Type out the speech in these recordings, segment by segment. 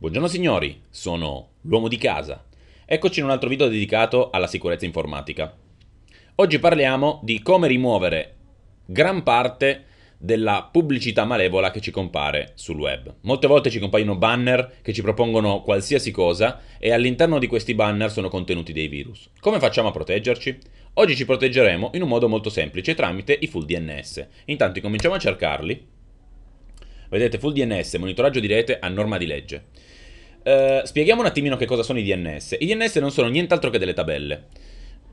Buongiorno signori, sono l'uomo di casa. Eccoci in un altro video dedicato alla sicurezza informatica. Oggi parliamo di come rimuovere gran parte della pubblicità malevola che ci compare sul web. Molte volte ci compaiono banner che ci propongono qualsiasi cosa e all'interno di questi banner sono contenuti dei virus. Come facciamo a proteggerci? Oggi ci proteggeremo in un modo molto semplice tramite i full DNS. Intanto cominciamo a cercarli. Vedete, full DNS, monitoraggio di rete a norma di legge. Eh, spieghiamo un attimino che cosa sono i DNS. I DNS non sono nient'altro che delle tabelle.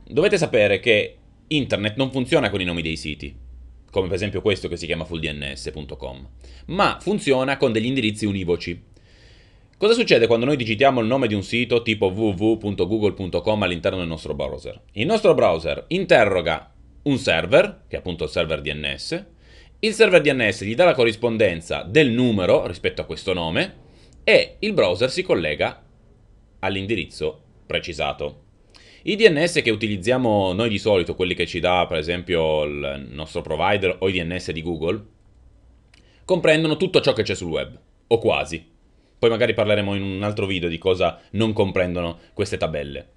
Dovete sapere che internet non funziona con i nomi dei siti, come per esempio questo che si chiama fulldns.com, ma funziona con degli indirizzi univoci. Cosa succede quando noi digitiamo il nome di un sito tipo www.google.com all'interno del nostro browser? Il nostro browser interroga un server, che è appunto il server DNS, il server DNS gli dà la corrispondenza del numero rispetto a questo nome, e il browser si collega all'indirizzo precisato. I DNS che utilizziamo noi di solito, quelli che ci dà per esempio il nostro provider o i DNS di Google, comprendono tutto ciò che c'è sul web, o quasi. Poi magari parleremo in un altro video di cosa non comprendono queste tabelle.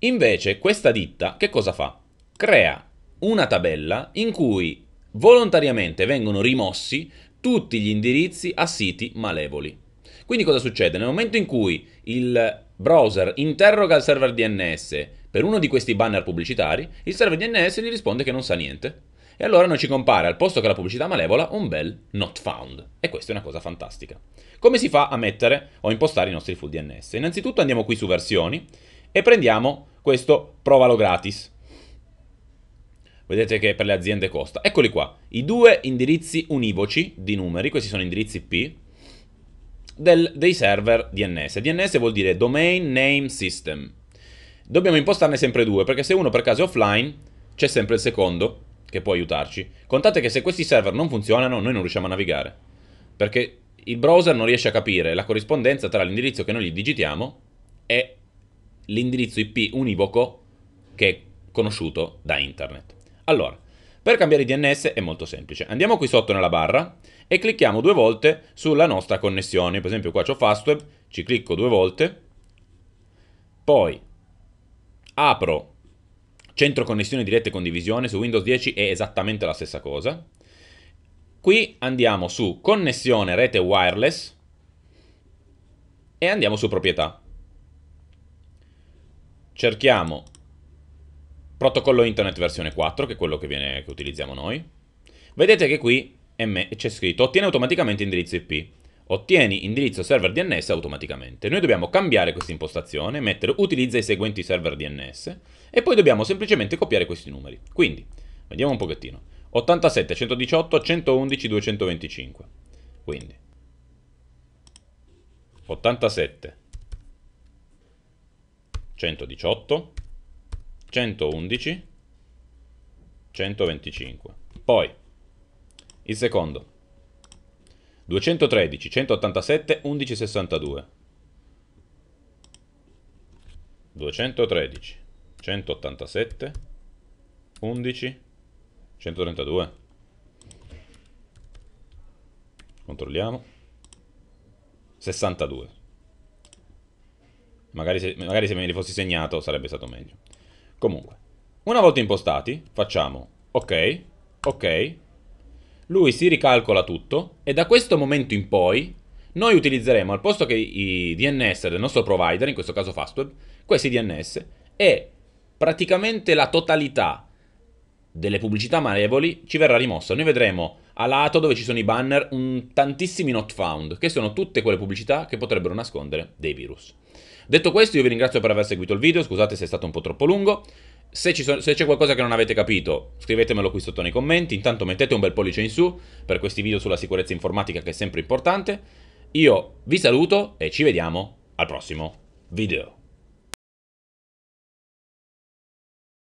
Invece questa ditta che cosa fa? Crea una tabella in cui volontariamente vengono rimossi tutti gli indirizzi a siti malevoli. Quindi cosa succede? Nel momento in cui il browser interroga il server DNS per uno di questi banner pubblicitari, il server DNS gli risponde che non sa niente. E allora non ci compare, al posto che la pubblicità malevola, un bel not found. E questa è una cosa fantastica. Come si fa a mettere o impostare i nostri full DNS? Innanzitutto andiamo qui su versioni e prendiamo questo provalo gratis. Vedete che per le aziende costa. Eccoli qua, i due indirizzi univoci di numeri, questi sono indirizzi P, del, dei server DNS. DNS vuol dire Domain Name System. Dobbiamo impostarne sempre due, perché se uno per caso è offline, c'è sempre il secondo che può aiutarci. Contate che se questi server non funzionano, noi non riusciamo a navigare. Perché il browser non riesce a capire la corrispondenza tra l'indirizzo che noi gli digitiamo e l'indirizzo IP univoco che è conosciuto da internet. Allora, per cambiare DNS è molto semplice. Andiamo qui sotto nella barra e clicchiamo due volte sulla nostra connessione. Per esempio qua c'ho Fastweb, ci clicco due volte, poi apro centro connessione diretta e condivisione, su Windows 10 è esattamente la stessa cosa. Qui andiamo su connessione rete wireless e andiamo su proprietà. Cerchiamo protocollo internet versione 4, che è quello che, viene, che utilizziamo noi. Vedete che qui c'è scritto ottiene automaticamente indirizzo IP. Ottieni indirizzo server DNS automaticamente. Noi dobbiamo cambiare questa impostazione, mettere utilizza i seguenti server DNS e poi dobbiamo semplicemente copiare questi numeri. Quindi, vediamo un pochettino. 87, 118, 111, 225. Quindi 87, 118, 111, 125. Poi, il secondo, 213, 187, 1162. 213, 187, 11, 132. Controlliamo. 62. Magari se, magari se me li fossi segnato sarebbe stato meglio. Comunque, una volta impostati, facciamo ok, ok, lui si ricalcola tutto e da questo momento in poi noi utilizzeremo al posto che i DNS del nostro provider, in questo caso Fastweb, questi DNS e praticamente la totalità delle pubblicità malevoli ci verrà rimossa. Noi vedremo a lato dove ci sono i banner un tantissimi not found, che sono tutte quelle pubblicità che potrebbero nascondere dei virus. Detto questo io vi ringrazio per aver seguito il video, scusate se è stato un po' troppo lungo, se, c'è qualcosa che non avete capito scrivetemelo qui sotto nei commenti, intanto mettete un bel pollice in su per questi video sulla sicurezza informatica che è sempre importante, io vi saluto e ci vediamo al prossimo video.